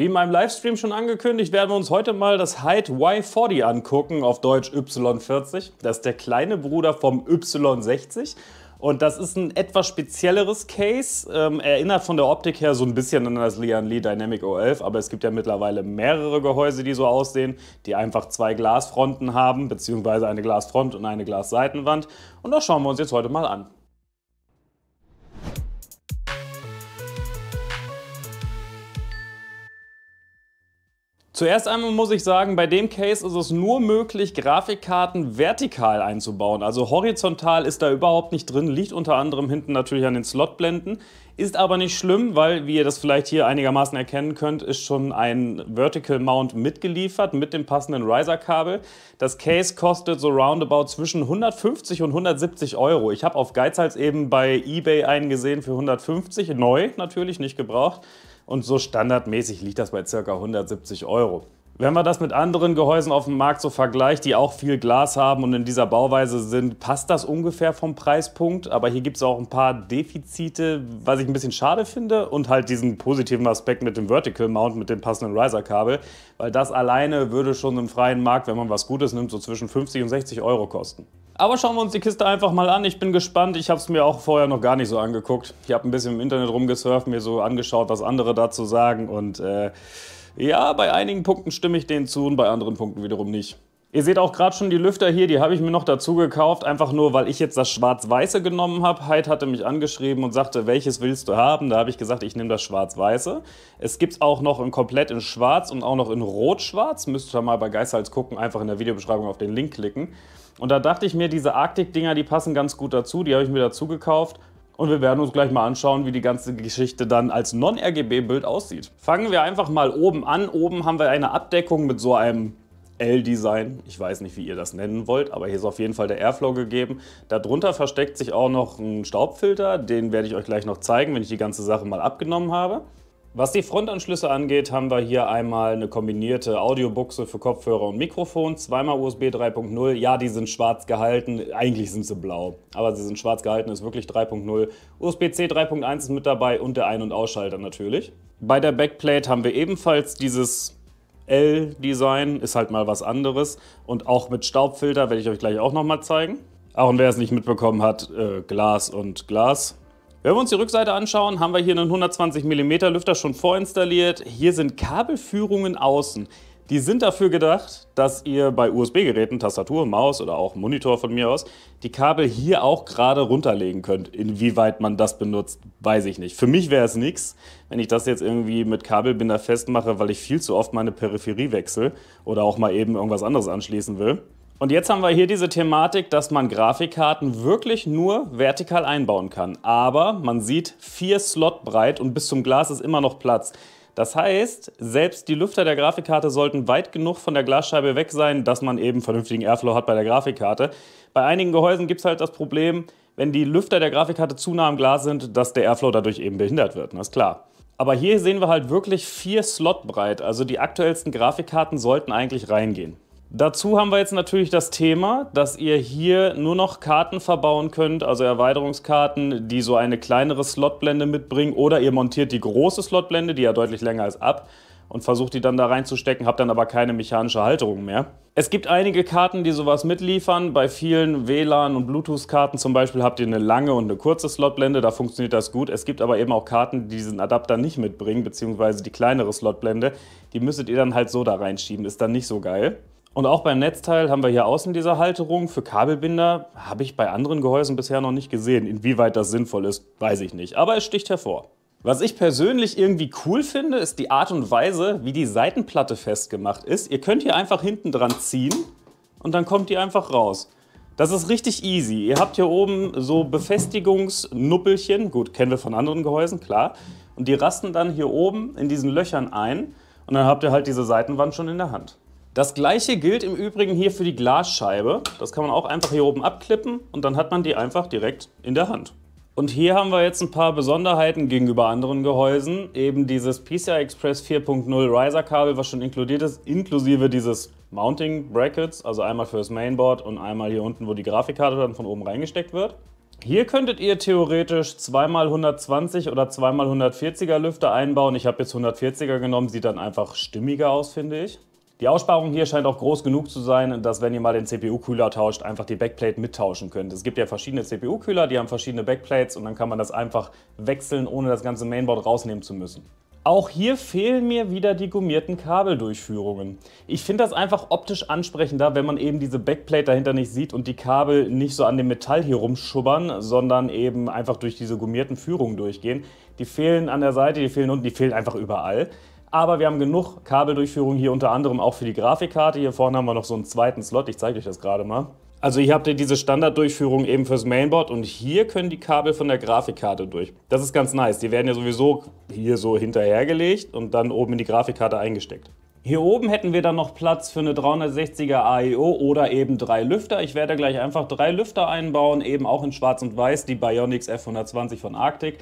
Wie in meinem Livestream schon angekündigt, werden wir uns heute mal das Hyde Y40 angucken, auf Deutsch Y40. Das ist der kleine Bruder vom Y60. Und das ist ein etwas spezielleres Case, ähm, erinnert von der Optik her so ein bisschen an das Lian Lee Dynamic O11, aber es gibt ja mittlerweile mehrere Gehäuse, die so aussehen, die einfach zwei Glasfronten haben, beziehungsweise eine Glasfront und eine Glasseitenwand. Und das schauen wir uns jetzt heute mal an. Zuerst einmal muss ich sagen, bei dem Case ist es nur möglich, Grafikkarten vertikal einzubauen. Also horizontal ist da überhaupt nicht drin, liegt unter anderem hinten natürlich an den Slotblenden. Ist aber nicht schlimm, weil, wie ihr das vielleicht hier einigermaßen erkennen könnt, ist schon ein Vertical Mount mitgeliefert mit dem passenden Riser-Kabel. Das Case kostet so roundabout zwischen 150 und 170 Euro. Ich habe auf Geizhals eben bei Ebay einen gesehen für 150, neu natürlich, nicht gebraucht und so standardmäßig liegt das bei ca. 170 Euro. Wenn man das mit anderen Gehäusen auf dem Markt so vergleicht, die auch viel Glas haben und in dieser Bauweise sind, passt das ungefähr vom Preispunkt. Aber hier gibt es auch ein paar Defizite, was ich ein bisschen schade finde. Und halt diesen positiven Aspekt mit dem Vertical Mount, mit dem passenden Riser-Kabel. Weil das alleine würde schon im freien Markt, wenn man was Gutes nimmt, so zwischen 50 und 60 Euro kosten. Aber schauen wir uns die Kiste einfach mal an. Ich bin gespannt. Ich habe es mir auch vorher noch gar nicht so angeguckt. Ich habe ein bisschen im Internet rumgesurft, mir so angeschaut, was andere dazu sagen. Und äh, ja, bei einigen Punkten stimme ich denen zu und bei anderen Punkten wiederum nicht. Ihr seht auch gerade schon die Lüfter hier, die habe ich mir noch dazu gekauft, einfach nur, weil ich jetzt das Schwarz-Weiße genommen habe. Heid hatte mich angeschrieben und sagte, welches willst du haben? Da habe ich gesagt, ich nehme das Schwarz-Weiße. Es gibt es auch noch in komplett in Schwarz und auch noch in Rot-Schwarz. Müsst ihr mal bei Geishals gucken, einfach in der Videobeschreibung auf den Link klicken. Und da dachte ich mir, diese Arktik-Dinger, die passen ganz gut dazu, die habe ich mir dazu gekauft. Und wir werden uns gleich mal anschauen, wie die ganze Geschichte dann als Non-RGB-Bild aussieht. Fangen wir einfach mal oben an. Oben haben wir eine Abdeckung mit so einem L-Design. Ich weiß nicht, wie ihr das nennen wollt, aber hier ist auf jeden Fall der Airflow gegeben. Darunter versteckt sich auch noch ein Staubfilter. Den werde ich euch gleich noch zeigen, wenn ich die ganze Sache mal abgenommen habe. Was die Frontanschlüsse angeht, haben wir hier einmal eine kombinierte Audiobuchse für Kopfhörer und Mikrofon, zweimal USB 3.0. Ja, die sind schwarz gehalten, eigentlich sind sie blau, aber sie sind schwarz gehalten, ist wirklich 3.0. USB-C 3.1 ist mit dabei und der Ein- und Ausschalter natürlich. Bei der Backplate haben wir ebenfalls dieses L-Design ist halt mal was anderes. Und auch mit Staubfilter werde ich euch gleich auch nochmal zeigen. Auch und wer es nicht mitbekommen hat, äh, Glas und Glas. Wenn wir uns die Rückseite anschauen, haben wir hier einen 120 mm Lüfter schon vorinstalliert. Hier sind Kabelführungen außen. Die sind dafür gedacht, dass ihr bei USB-Geräten, Tastatur, Maus oder auch Monitor von mir aus, die Kabel hier auch gerade runterlegen könnt. Inwieweit man das benutzt, weiß ich nicht. Für mich wäre es nichts, wenn ich das jetzt irgendwie mit Kabelbinder festmache, weil ich viel zu oft meine Peripherie wechsle oder auch mal eben irgendwas anderes anschließen will. Und jetzt haben wir hier diese Thematik, dass man Grafikkarten wirklich nur vertikal einbauen kann. Aber man sieht vier Slot breit und bis zum Glas ist immer noch Platz. Das heißt, selbst die Lüfter der Grafikkarte sollten weit genug von der Glasscheibe weg sein, dass man eben vernünftigen Airflow hat bei der Grafikkarte. Bei einigen Gehäusen gibt es halt das Problem, wenn die Lüfter der Grafikkarte zu nah am Glas sind, dass der Airflow dadurch eben behindert wird. Das ne? ist klar. Aber hier sehen wir halt wirklich vier Slot breit. Also die aktuellsten Grafikkarten sollten eigentlich reingehen. Dazu haben wir jetzt natürlich das Thema, dass ihr hier nur noch Karten verbauen könnt, also Erweiterungskarten, die so eine kleinere Slotblende mitbringen oder ihr montiert die große Slotblende, die ja deutlich länger ist, ab und versucht die dann da reinzustecken, habt dann aber keine mechanische Halterung mehr. Es gibt einige Karten, die sowas mitliefern. Bei vielen WLAN- und Bluetooth-Karten zum Beispiel habt ihr eine lange und eine kurze Slotblende, da funktioniert das gut. Es gibt aber eben auch Karten, die diesen Adapter nicht mitbringen, beziehungsweise die kleinere Slotblende. Die müsstet ihr dann halt so da reinschieben, ist dann nicht so geil. Und auch beim Netzteil haben wir hier außen diese Halterung. Für Kabelbinder habe ich bei anderen Gehäusen bisher noch nicht gesehen. Inwieweit das sinnvoll ist, weiß ich nicht. Aber es sticht hervor. Was ich persönlich irgendwie cool finde, ist die Art und Weise, wie die Seitenplatte festgemacht ist. Ihr könnt hier einfach hinten dran ziehen und dann kommt die einfach raus. Das ist richtig easy. Ihr habt hier oben so Befestigungsnuppelchen, gut, kennen wir von anderen Gehäusen, klar. Und die rasten dann hier oben in diesen Löchern ein und dann habt ihr halt diese Seitenwand schon in der Hand. Das gleiche gilt im Übrigen hier für die Glasscheibe. Das kann man auch einfach hier oben abklippen und dann hat man die einfach direkt in der Hand. Und hier haben wir jetzt ein paar Besonderheiten gegenüber anderen Gehäusen. Eben dieses PCI Express 4.0 Riser Kabel, was schon inkludiert ist, inklusive dieses Mounting Brackets, also einmal fürs Mainboard und einmal hier unten, wo die Grafikkarte dann von oben reingesteckt wird. Hier könntet ihr theoretisch 2x120 oder 2x140er Lüfter einbauen. Ich habe jetzt 140er genommen, sieht dann einfach stimmiger aus, finde ich. Die Aussparung hier scheint auch groß genug zu sein, dass wenn ihr mal den CPU-Kühler tauscht, einfach die Backplate mittauschen könnt. Es gibt ja verschiedene CPU-Kühler, die haben verschiedene Backplates und dann kann man das einfach wechseln, ohne das ganze Mainboard rausnehmen zu müssen. Auch hier fehlen mir wieder die gummierten Kabeldurchführungen. Ich finde das einfach optisch ansprechender, wenn man eben diese Backplate dahinter nicht sieht und die Kabel nicht so an dem Metall hier rumschubbern, sondern eben einfach durch diese gummierten Führungen durchgehen. Die fehlen an der Seite, die fehlen unten, die fehlen einfach überall. Aber wir haben genug Kabeldurchführung hier unter anderem auch für die Grafikkarte. Hier vorne haben wir noch so einen zweiten Slot. Ich zeige euch das gerade mal. Also hier habt ihr diese Standarddurchführung eben fürs Mainboard und hier können die Kabel von der Grafikkarte durch. Das ist ganz nice. Die werden ja sowieso hier so hinterhergelegt und dann oben in die Grafikkarte eingesteckt. Hier oben hätten wir dann noch Platz für eine 360er AEO oder eben drei Lüfter. Ich werde gleich einfach drei Lüfter einbauen, eben auch in schwarz und weiß, die Bionics F120 von Arctic.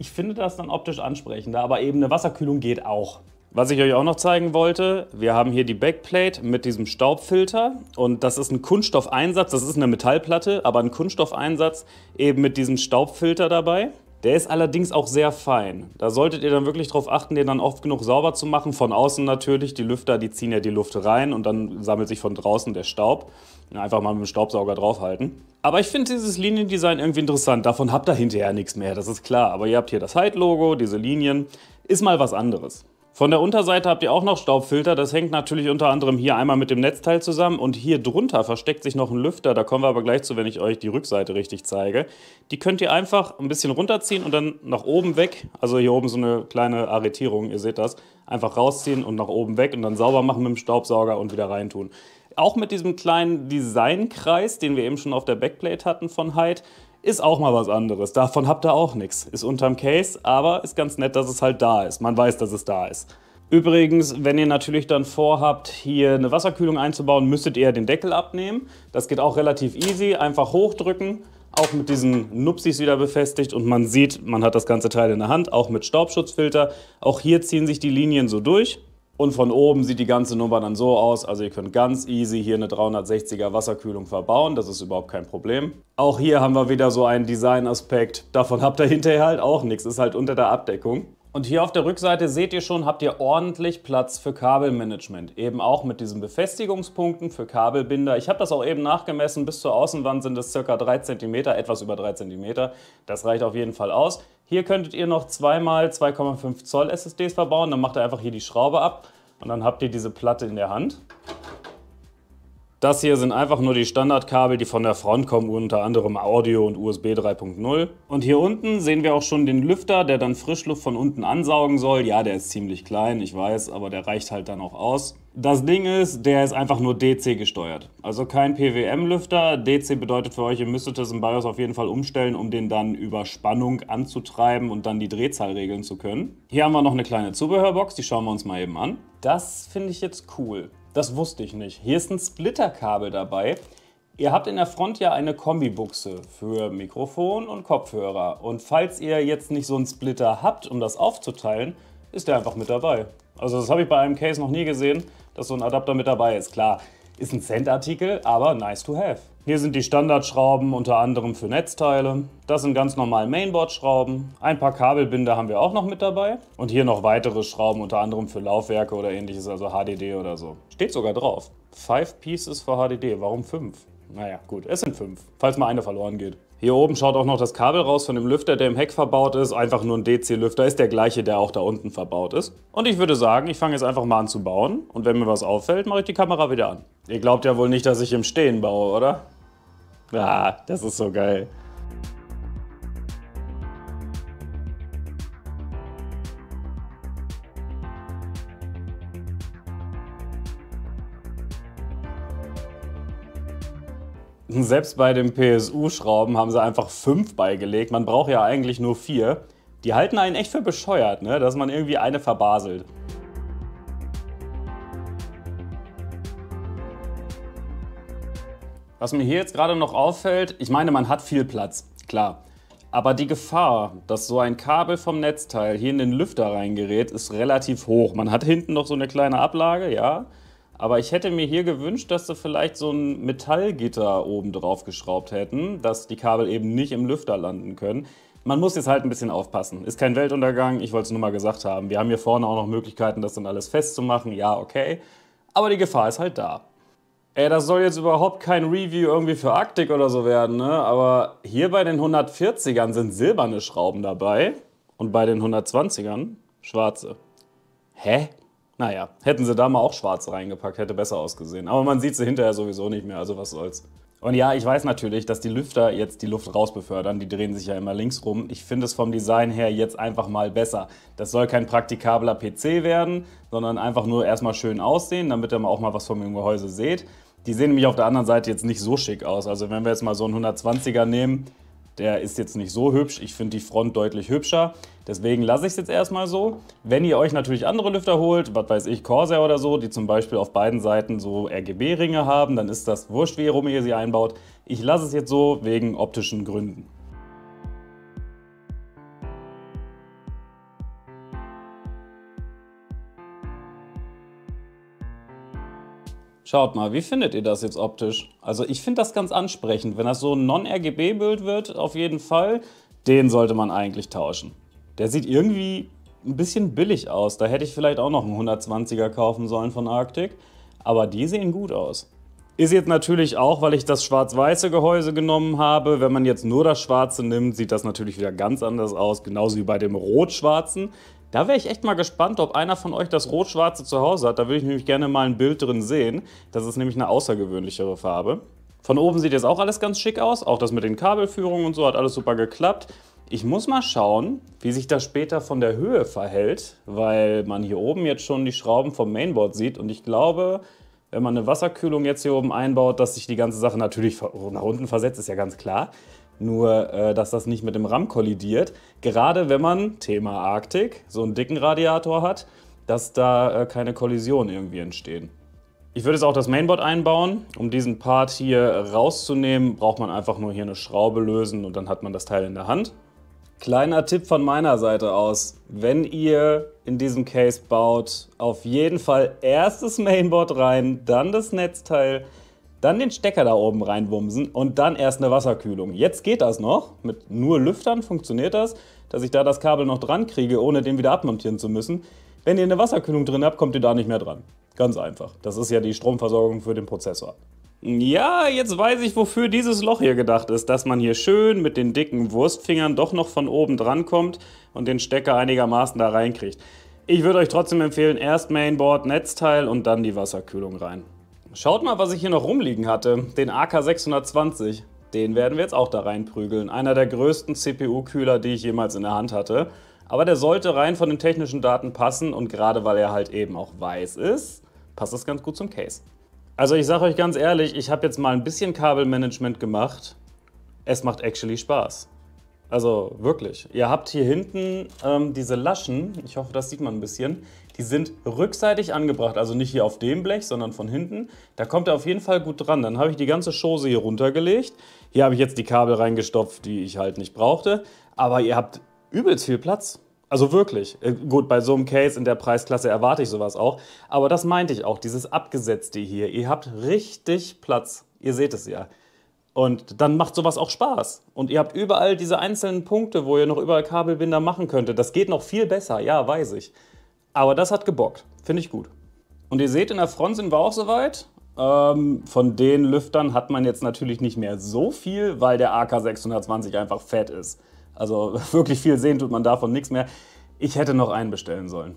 Ich finde das dann optisch ansprechender, aber eben eine Wasserkühlung geht auch. Was ich euch auch noch zeigen wollte, wir haben hier die Backplate mit diesem Staubfilter und das ist ein Kunststoffeinsatz, das ist eine Metallplatte, aber ein Kunststoffeinsatz eben mit diesem Staubfilter dabei. Der ist allerdings auch sehr fein. Da solltet ihr dann wirklich darauf achten, den dann oft genug sauber zu machen. Von außen natürlich, die Lüfter, die ziehen ja die Luft rein und dann sammelt sich von draußen der Staub. Einfach mal mit dem Staubsauger draufhalten. Aber ich finde dieses Liniendesign irgendwie interessant. Davon habt ihr hinterher nichts mehr, das ist klar. Aber ihr habt hier das Hide-Logo, diese Linien. Ist mal was anderes. Von der Unterseite habt ihr auch noch Staubfilter. Das hängt natürlich unter anderem hier einmal mit dem Netzteil zusammen und hier drunter versteckt sich noch ein Lüfter. Da kommen wir aber gleich zu, wenn ich euch die Rückseite richtig zeige. Die könnt ihr einfach ein bisschen runterziehen und dann nach oben weg. Also hier oben so eine kleine Arretierung, ihr seht das. Einfach rausziehen und nach oben weg und dann sauber machen mit dem Staubsauger und wieder reintun. Auch mit diesem kleinen Designkreis, den wir eben schon auf der Backplate hatten von Hyde, ist auch mal was anderes. Davon habt ihr auch nichts. Ist unterm Case, aber ist ganz nett, dass es halt da ist. Man weiß, dass es da ist. Übrigens, wenn ihr natürlich dann vorhabt, hier eine Wasserkühlung einzubauen, müsstet ihr den Deckel abnehmen. Das geht auch relativ easy. Einfach hochdrücken, auch mit diesen Nupsis wieder befestigt und man sieht, man hat das ganze Teil in der Hand, auch mit Staubschutzfilter. Auch hier ziehen sich die Linien so durch. Und von oben sieht die ganze Nummer dann so aus. Also ihr könnt ganz easy hier eine 360er Wasserkühlung verbauen. Das ist überhaupt kein Problem. Auch hier haben wir wieder so einen Designaspekt. Davon habt ihr hinterher halt auch nichts. Ist halt unter der Abdeckung. Und hier auf der Rückseite seht ihr schon, habt ihr ordentlich Platz für Kabelmanagement. Eben auch mit diesen Befestigungspunkten für Kabelbinder. Ich habe das auch eben nachgemessen, bis zur Außenwand sind es ca. 3 cm, etwas über 3 cm. Das reicht auf jeden Fall aus. Hier könntet ihr noch zweimal 2,5 Zoll SSDs verbauen, dann macht ihr einfach hier die Schraube ab und dann habt ihr diese Platte in der Hand. Das hier sind einfach nur die Standardkabel, die von der Front kommen, unter anderem Audio und USB 3.0. Und hier unten sehen wir auch schon den Lüfter, der dann Frischluft von unten ansaugen soll. Ja, der ist ziemlich klein, ich weiß, aber der reicht halt dann auch aus. Das Ding ist, der ist einfach nur DC gesteuert. Also kein PWM-Lüfter. DC bedeutet für euch, ihr müsstet das im BIOS auf jeden Fall umstellen, um den dann über Spannung anzutreiben und dann die Drehzahl regeln zu können. Hier haben wir noch eine kleine Zubehörbox, die schauen wir uns mal eben an. Das finde ich jetzt cool. Das wusste ich nicht. Hier ist ein Splitterkabel dabei. Ihr habt in der Front ja eine Kombibuchse für Mikrofon und Kopfhörer. Und falls ihr jetzt nicht so einen Splitter habt, um das aufzuteilen, ist der einfach mit dabei. Also das habe ich bei einem Case noch nie gesehen, dass so ein Adapter mit dabei ist. Klar, ist ein Cent-Artikel, aber nice to have. Hier sind die Standardschrauben unter anderem für Netzteile. Das sind ganz normal Mainboard-Schrauben. Ein paar Kabelbinder haben wir auch noch mit dabei. Und hier noch weitere Schrauben unter anderem für Laufwerke oder ähnliches, also HDD oder so. Steht sogar drauf. Five Pieces für HDD. Warum fünf? Naja, gut, es sind fünf, falls mal eine verloren geht. Hier oben schaut auch noch das Kabel raus von dem Lüfter, der im Heck verbaut ist. Einfach nur ein DC-Lüfter, ist der gleiche, der auch da unten verbaut ist. Und ich würde sagen, ich fange jetzt einfach mal an zu bauen. Und wenn mir was auffällt, mache ich die Kamera wieder an. Ihr glaubt ja wohl nicht, dass ich im Stehen baue, oder? Ah, das ist so geil. Selbst bei den PSU-Schrauben haben sie einfach fünf beigelegt. Man braucht ja eigentlich nur vier. Die halten einen echt für bescheuert, ne? dass man irgendwie eine verbaselt. Was mir hier jetzt gerade noch auffällt, ich meine, man hat viel Platz, klar. Aber die Gefahr, dass so ein Kabel vom Netzteil hier in den Lüfter reingerät, ist relativ hoch. Man hat hinten noch so eine kleine Ablage, ja. Aber ich hätte mir hier gewünscht, dass sie vielleicht so ein Metallgitter oben drauf geschraubt hätten, dass die Kabel eben nicht im Lüfter landen können. Man muss jetzt halt ein bisschen aufpassen. Ist kein Weltuntergang, ich wollte es nur mal gesagt haben. Wir haben hier vorne auch noch Möglichkeiten, das dann alles festzumachen. Ja, okay. Aber die Gefahr ist halt da. Ey, das soll jetzt überhaupt kein Review irgendwie für Arctic oder so werden, ne? Aber hier bei den 140ern sind silberne Schrauben dabei und bei den 120ern schwarze. Hä? Naja, hätten sie da mal auch schwarz reingepackt, hätte besser ausgesehen. Aber man sieht sie hinterher sowieso nicht mehr, also was soll's. Und ja, ich weiß natürlich, dass die Lüfter jetzt die Luft rausbefördern, die drehen sich ja immer links rum. Ich finde es vom Design her jetzt einfach mal besser. Das soll kein praktikabler PC werden, sondern einfach nur erstmal schön aussehen, damit ihr mal auch mal was vom Gehäuse seht. Die sehen nämlich auf der anderen Seite jetzt nicht so schick aus. Also wenn wir jetzt mal so einen 120er nehmen, der ist jetzt nicht so hübsch. Ich finde die Front deutlich hübscher. Deswegen lasse ich es jetzt erstmal so. Wenn ihr euch natürlich andere Lüfter holt, was weiß ich, Corsair oder so, die zum Beispiel auf beiden Seiten so RGB-Ringe haben, dann ist das wurscht, wie ihr rum ihr sie einbaut. Ich lasse es jetzt so wegen optischen Gründen. Schaut mal, wie findet ihr das jetzt optisch? Also ich finde das ganz ansprechend. Wenn das so ein Non-RGB-Bild wird, auf jeden Fall, den sollte man eigentlich tauschen. Der sieht irgendwie ein bisschen billig aus. Da hätte ich vielleicht auch noch einen 120er kaufen sollen von Arctic. Aber die sehen gut aus. Ist jetzt natürlich auch, weil ich das schwarz-weiße Gehäuse genommen habe. Wenn man jetzt nur das schwarze nimmt, sieht das natürlich wieder ganz anders aus. Genauso wie bei dem rot-schwarzen. Da wäre ich echt mal gespannt, ob einer von euch das rot-schwarze zu Hause hat. Da würde ich nämlich gerne mal ein Bild drin sehen. Das ist nämlich eine außergewöhnlichere Farbe. Von oben sieht jetzt auch alles ganz schick aus. Auch das mit den Kabelführungen und so hat alles super geklappt. Ich muss mal schauen, wie sich das später von der Höhe verhält, weil man hier oben jetzt schon die Schrauben vom Mainboard sieht und ich glaube, wenn man eine Wasserkühlung jetzt hier oben einbaut, dass sich die ganze Sache natürlich nach unten versetzt, ist ja ganz klar. Nur, äh, dass das nicht mit dem RAM kollidiert. Gerade wenn man, Thema Arktik, so einen dicken Radiator hat, dass da äh, keine Kollisionen irgendwie entstehen. Ich würde jetzt auch das Mainboard einbauen. Um diesen Part hier rauszunehmen, braucht man einfach nur hier eine Schraube lösen und dann hat man das Teil in der Hand. Kleiner Tipp von meiner Seite aus, wenn ihr in diesem Case baut auf jeden Fall erst das Mainboard rein, dann das Netzteil, dann den Stecker da oben reinwumsen und dann erst eine Wasserkühlung. Jetzt geht das noch, mit nur Lüftern funktioniert das, dass ich da das Kabel noch dran kriege, ohne den wieder abmontieren zu müssen. Wenn ihr eine Wasserkühlung drin habt, kommt ihr da nicht mehr dran. Ganz einfach. Das ist ja die Stromversorgung für den Prozessor. Ja, jetzt weiß ich, wofür dieses Loch hier gedacht ist, dass man hier schön mit den dicken Wurstfingern doch noch von oben dran kommt und den Stecker einigermaßen da reinkriegt. Ich würde euch trotzdem empfehlen, erst Mainboard, Netzteil und dann die Wasserkühlung rein. Schaut mal, was ich hier noch rumliegen hatte, den AK620. Den werden wir jetzt auch da reinprügeln. Einer der größten CPU-Kühler, die ich jemals in der Hand hatte. Aber der sollte rein von den technischen Daten passen und gerade weil er halt eben auch weiß ist, passt das ganz gut zum Case. Also ich sage euch ganz ehrlich, ich habe jetzt mal ein bisschen Kabelmanagement gemacht. Es macht actually Spaß. Also wirklich. Ihr habt hier hinten ähm, diese Laschen, ich hoffe, das sieht man ein bisschen, die sind rückseitig angebracht. Also nicht hier auf dem Blech, sondern von hinten. Da kommt er auf jeden Fall gut dran. Dann habe ich die ganze Schose hier runtergelegt. Hier habe ich jetzt die Kabel reingestopft, die ich halt nicht brauchte. Aber ihr habt übelst viel Platz. Also wirklich. Äh, gut, bei so einem Case in der Preisklasse erwarte ich sowas auch. Aber das meinte ich auch, dieses Abgesetzte hier. Ihr habt richtig Platz. Ihr seht es ja. Und dann macht sowas auch Spaß. Und ihr habt überall diese einzelnen Punkte, wo ihr noch überall Kabelbinder machen könntet. Das geht noch viel besser, ja, weiß ich. Aber das hat gebockt. Finde ich gut. Und ihr seht, in der Front sind wir auch soweit. Ähm, von den Lüftern hat man jetzt natürlich nicht mehr so viel, weil der AK620 einfach fett ist. Also wirklich viel sehen tut man davon nichts mehr. Ich hätte noch einen bestellen sollen.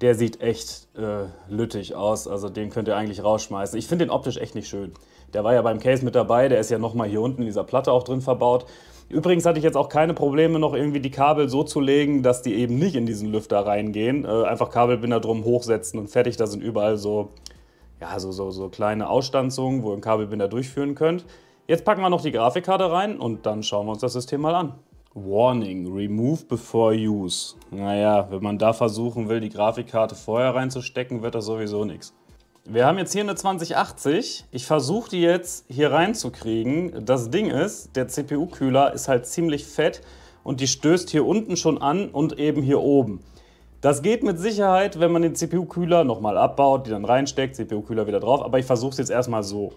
Der sieht echt äh, lüttig aus, also den könnt ihr eigentlich rausschmeißen. Ich finde den optisch echt nicht schön. Der war ja beim Case mit dabei, der ist ja nochmal hier unten in dieser Platte auch drin verbaut. Übrigens hatte ich jetzt auch keine Probleme, noch irgendwie die Kabel so zu legen, dass die eben nicht in diesen Lüfter reingehen. Äh, einfach Kabelbinder drum hochsetzen und fertig. Da sind überall so, ja, so, so, so kleine Ausstanzungen, wo ihr einen Kabelbinder durchführen könnt. Jetzt packen wir noch die Grafikkarte rein und dann schauen wir uns das System mal an. Warning, remove before use. Naja, wenn man da versuchen will, die Grafikkarte vorher reinzustecken, wird das sowieso nichts. Wir haben jetzt hier eine 2080. Ich versuche die jetzt hier reinzukriegen. Das Ding ist, der CPU-Kühler ist halt ziemlich fett und die stößt hier unten schon an und eben hier oben. Das geht mit Sicherheit, wenn man den CPU-Kühler nochmal abbaut, die dann reinsteckt, CPU-Kühler wieder drauf. Aber ich versuche es jetzt erstmal so.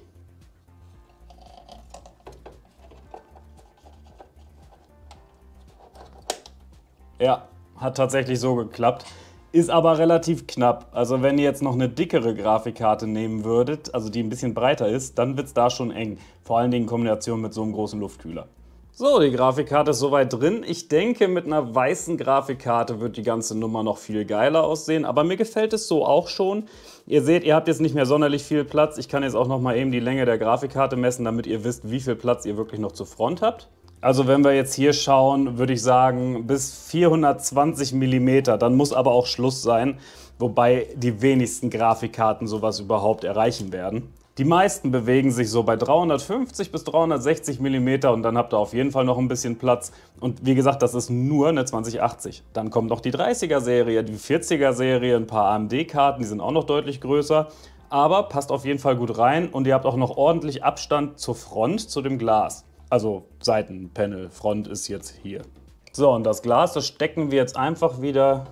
Ja, hat tatsächlich so geklappt. Ist aber relativ knapp. Also wenn ihr jetzt noch eine dickere Grafikkarte nehmen würdet, also die ein bisschen breiter ist, dann wird es da schon eng. Vor allen Dingen in Kombination mit so einem großen Luftkühler. So, die Grafikkarte ist soweit drin. Ich denke, mit einer weißen Grafikkarte wird die ganze Nummer noch viel geiler aussehen. Aber mir gefällt es so auch schon. Ihr seht, ihr habt jetzt nicht mehr sonderlich viel Platz. Ich kann jetzt auch noch mal eben die Länge der Grafikkarte messen, damit ihr wisst, wie viel Platz ihr wirklich noch zur Front habt. Also wenn wir jetzt hier schauen, würde ich sagen bis 420 mm, dann muss aber auch Schluss sein, wobei die wenigsten Grafikkarten sowas überhaupt erreichen werden. Die meisten bewegen sich so bei 350 bis 360 mm und dann habt ihr auf jeden Fall noch ein bisschen Platz. Und wie gesagt, das ist nur eine 2080. Dann kommt noch die 30er Serie, die 40er Serie, ein paar AMD-Karten, die sind auch noch deutlich größer. Aber passt auf jeden Fall gut rein und ihr habt auch noch ordentlich Abstand zur Front, zu dem Glas. Also Seitenpanel, Front ist jetzt hier. So, und das Glas, das stecken wir jetzt einfach wieder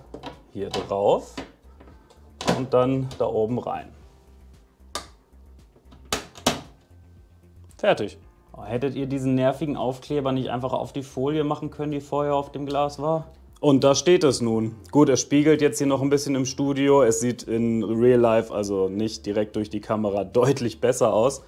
hier drauf und dann da oben rein. Fertig. Oh, hättet ihr diesen nervigen Aufkleber nicht einfach auf die Folie machen können, die vorher auf dem Glas war? Und da steht es nun. Gut, es spiegelt jetzt hier noch ein bisschen im Studio. Es sieht in Real Life, also nicht direkt durch die Kamera, deutlich besser aus.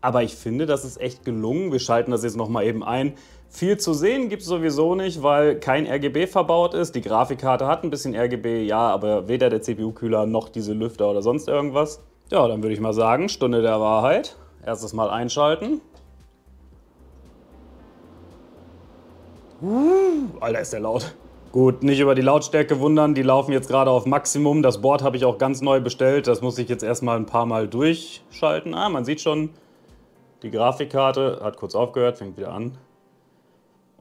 Aber ich finde, das ist echt gelungen. Wir schalten das jetzt nochmal eben ein. Viel zu sehen gibt es sowieso nicht, weil kein RGB verbaut ist. Die Grafikkarte hat ein bisschen RGB, ja, aber weder der CPU-Kühler noch diese Lüfter oder sonst irgendwas. Ja, dann würde ich mal sagen, Stunde der Wahrheit. Erstes Mal einschalten. Uh, Alter, ist der laut. Gut, nicht über die Lautstärke wundern, die laufen jetzt gerade auf Maximum. Das Board habe ich auch ganz neu bestellt, das muss ich jetzt erstmal ein paar Mal durchschalten. Ah, man sieht schon, die Grafikkarte hat kurz aufgehört, fängt wieder an.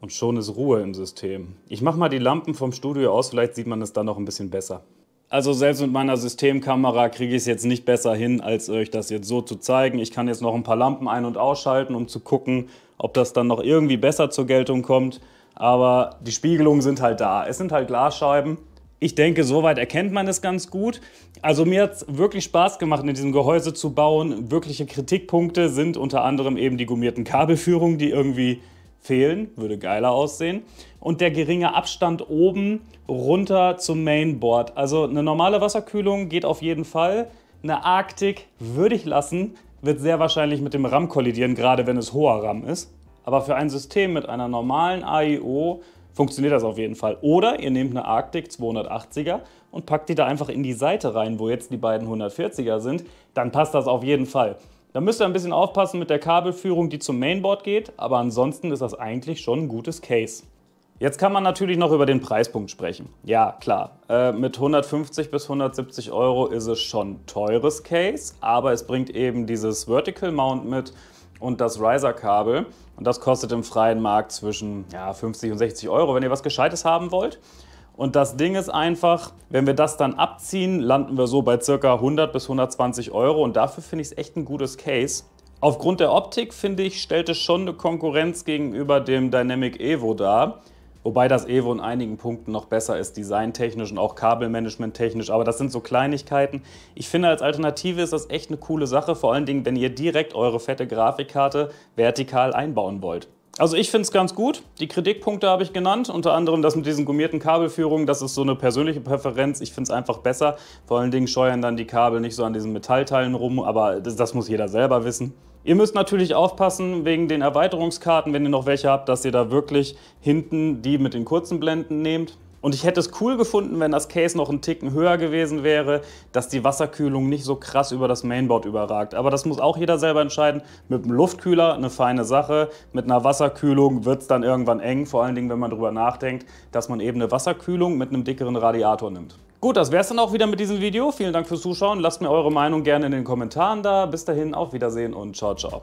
Und schon ist Ruhe im System. Ich mache mal die Lampen vom Studio aus, vielleicht sieht man es dann noch ein bisschen besser. Also selbst mit meiner Systemkamera kriege ich es jetzt nicht besser hin, als euch das jetzt so zu zeigen. Ich kann jetzt noch ein paar Lampen ein- und ausschalten, um zu gucken, ob das dann noch irgendwie besser zur Geltung kommt. Aber die Spiegelungen sind halt da. Es sind halt Glasscheiben ich denke, soweit erkennt man es ganz gut. Also mir hat es wirklich Spaß gemacht, in diesem Gehäuse zu bauen. Wirkliche Kritikpunkte sind unter anderem eben die gummierten Kabelführungen, die irgendwie fehlen, würde geiler aussehen. Und der geringe Abstand oben runter zum Mainboard. Also eine normale Wasserkühlung geht auf jeden Fall. Eine Arktik würde ich lassen, wird sehr wahrscheinlich mit dem RAM kollidieren, gerade wenn es hoher RAM ist. Aber für ein System mit einer normalen AIO funktioniert das auf jeden Fall. Oder ihr nehmt eine Arctic 280er und packt die da einfach in die Seite rein, wo jetzt die beiden 140er sind, dann passt das auf jeden Fall. Da müsst ihr ein bisschen aufpassen mit der Kabelführung, die zum Mainboard geht, aber ansonsten ist das eigentlich schon ein gutes Case. Jetzt kann man natürlich noch über den Preispunkt sprechen. Ja, klar, äh, mit 150 bis 170 Euro ist es schon teures Case, aber es bringt eben dieses Vertical Mount mit und das Riser-Kabel. Und das kostet im freien Markt zwischen ja, 50 und 60 Euro, wenn ihr was Gescheites haben wollt. Und das Ding ist einfach, wenn wir das dann abziehen, landen wir so bei ca. 100 bis 120 Euro. Und dafür finde ich es echt ein gutes Case. Aufgrund der Optik, finde ich, stellt es schon eine Konkurrenz gegenüber dem Dynamic Evo dar. Wobei das Evo in einigen Punkten noch besser ist, designtechnisch und auch kabelmanagementtechnisch. Aber das sind so Kleinigkeiten. Ich finde, als Alternative ist das echt eine coole Sache, vor allen Dingen, wenn ihr direkt eure fette Grafikkarte vertikal einbauen wollt. Also ich finde es ganz gut. Die Kritikpunkte habe ich genannt, unter anderem das mit diesen gummierten Kabelführungen, das ist so eine persönliche Präferenz. Ich finde es einfach besser. Vor allen Dingen scheuern dann die Kabel nicht so an diesen Metallteilen rum, aber das, das muss jeder selber wissen. Ihr müsst natürlich aufpassen wegen den Erweiterungskarten, wenn ihr noch welche habt, dass ihr da wirklich hinten die mit den kurzen Blenden nehmt. Und ich hätte es cool gefunden, wenn das Case noch einen Ticken höher gewesen wäre, dass die Wasserkühlung nicht so krass über das Mainboard überragt. Aber das muss auch jeder selber entscheiden. Mit einem Luftkühler eine feine Sache. Mit einer Wasserkühlung wird es dann irgendwann eng, vor allen Dingen, wenn man darüber nachdenkt, dass man eben eine Wasserkühlung mit einem dickeren Radiator nimmt. Gut, das wäre es dann auch wieder mit diesem Video. Vielen Dank fürs Zuschauen. Lasst mir eure Meinung gerne in den Kommentaren da. Bis dahin, auf Wiedersehen und ciao, ciao.